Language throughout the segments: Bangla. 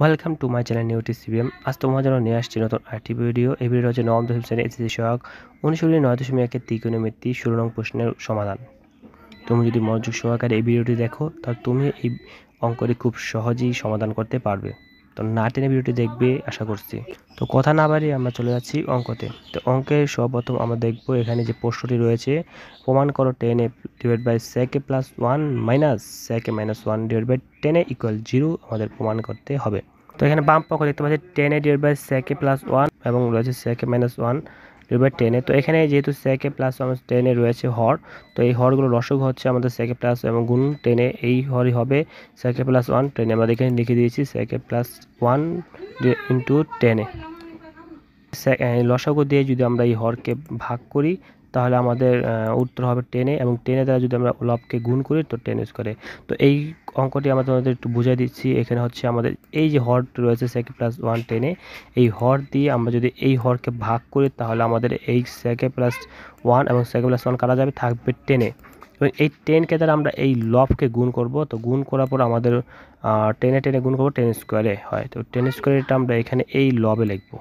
ওয়েলকাম টু মাই চ্যানেল নিউটি সিবিএম আজ তোমার জন্য নিয়ে আসছি নতুন আরেকটি ভিডিও এই ভিডিও হচ্ছে নবম দশম এস সি সহায়ক অনুসরণী নয় দশমিক একের ত্রিকোণমিতি ষোলো নং প্রশ্নের সমাধান তুমি যদি মনোযোগ সহকারে এই ভিডিওটি দেখো তাহলে তুমি এই অঙ্কটি খুব সহজেই সমাধান করতে পারবে তো না টেনে ভিডিওটি দেখবে আশা করছি তো কথা না বাড়িয়ে আমরা চলে যাচ্ছি অঙ্কতে তো অঙ্কে সর্বপ্রথম আমরা দেখব এখানে যে প্রশ্নটি রয়েছে প্রমাণ করো tan A divide by sec A plus one minus sec A minus one divide by tan A equal zero আমাদের প্রমাণ করতে হবে তো এখানে বাম পক্ষ দেখতে পাচ্ছি tan A divide by sec A plus one এবং রয়েছে সেকে মাইনাস ওয়ান এবার টেনে তো এখানে যেহেতু সেকে প্লাস আমাদের টেনে রয়েছে হর তো এই হরগুলো রসক হচ্ছে আমাদের সেকে প্লাস এবং গুণ টেনে এই হরই হবে সেকে প্লাস ওয়ান টেনে আমরা এখানে লিখে দিয়েছি সেকে প্লাস ওয়ান ইন্টু টেনে লসাগু দিয়ে যদি আমরা এই হরকে ভাগ করি তাহলে আমাদের উত্তর হবে টেনে এবং টেনে দ্বারা যদি আমরা লবকে গুণ করি তো টেন স্কোয়ারে তো এই অঙ্কটি আমরা তোমাদের একটু বুঝাই দিচ্ছি এখানে হচ্ছে আমাদের এই যে হর রয়েছে সেকে প্লাস ওয়ান টেনে এই হর দিয়ে আমরা যদি এই হরকে ভাগ করি তাহলে আমাদের এই সেকে প্লাস ওয়ান এবং সেকে প্লাস ওয়ান কাটা যাবে থাকবে টেনে এবং এই টেনকে দ্বারা আমরা এই লবকে গুণ করব তো গুণ করার পর আমাদের টেনে টেনে গুণ করব টেন স্কোয়ারে হয় তো টেন স্কোয়ারেটা আমরা এখানে এই লবে লিখবো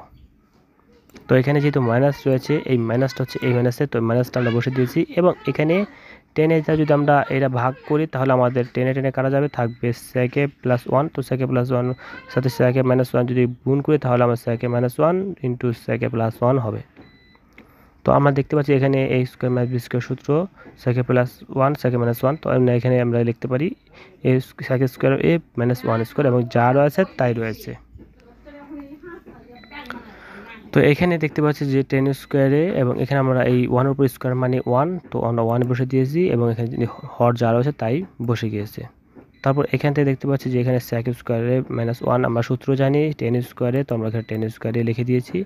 তো এখানে যেহেতু মাইনাস রয়েছে এই মাইনাসটা হচ্ছে এই মাইনাসে তো মাইনাসটা আমরা বসে দিয়েছি এবং এখানে টেনে এটা যদি আমরা এটা ভাগ করি তাহলে আমাদের টেনে টেনে কাটা যাবে থাকবে সেকে প্লাস ওয়ান তো সেকে প্লাস ওয়ান সাথে স্যাকে মাইনাস ওয়ান যদি গুণ করি তাহলে আমার sec A minus one into sec A plus one হবে তো আমরা দেখতে পাচ্ছি এখানে এই স্কোয়ার মাইনাস বি স্কোয়ার সূত্র sec A plus one sec A minus one তো এখানে আমরা লিখতে পারি এ sec A square A minus one square এবং যা রয়েছে তাই রয়েছে তো এখানে দেখতে পাচ্ছি যে টেন স্কোয়ারে এবং এখানে আমরা এই ওয়ান উপর স্কোয়ার মানে ওয়ান তো আমরা ওয়ান বসে দিয়েছি এবং এখানে যদি হর যা রয়েছে তাই বসে গিয়েছে তারপর এখান থেকে দেখতে পাচ্ছি যে এখানে সেক স্কোয়ারে মাইনাস ওয়ান আমরা সূত্র জানি টেন স্কোয়ারে তো আমরা এখানে টেন স্কোয়ারে লিখে দিয়েছি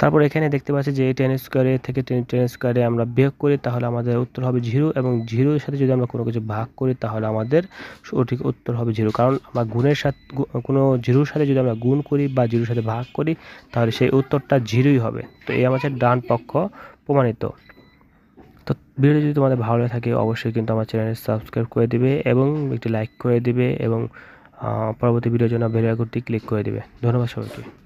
তারপর এখানে দেখতে পাচ্ছি যে এই টেন স্কোয়ারে থেকে টেন টেন স্কোয়ারে আমরা বিয়োগ করি তাহলে আমাদের উত্তর হবে জিরো এবং জিরোর সাথে যদি আমরা কোনো কিছু ভাগ করি তাহলে আমাদের সঠিক উত্তর হবে জিরো কারণ আমরা গুণের সাথে কোনো জিরোর সাথে যদি আমরা গুণ করি বা জিরোর সাথে ভাগ করি তাহলে সেই উত্তরটা জিরোই হবে তো এই আমাদের ডান পক্ষ প্রমাণিত তো ভিডিও যদি তোমাদের ভালো থাকে অবশ্যই কিন্তু আমার চ্যানেল সাবস্ক্রাইব করে দিবে এবং একটি লাইক করে দিবে এবং পরবর্তী ভিডিওর জন্য বেল ক্লিক করে দিবে ধন্যবাদ সবাইকে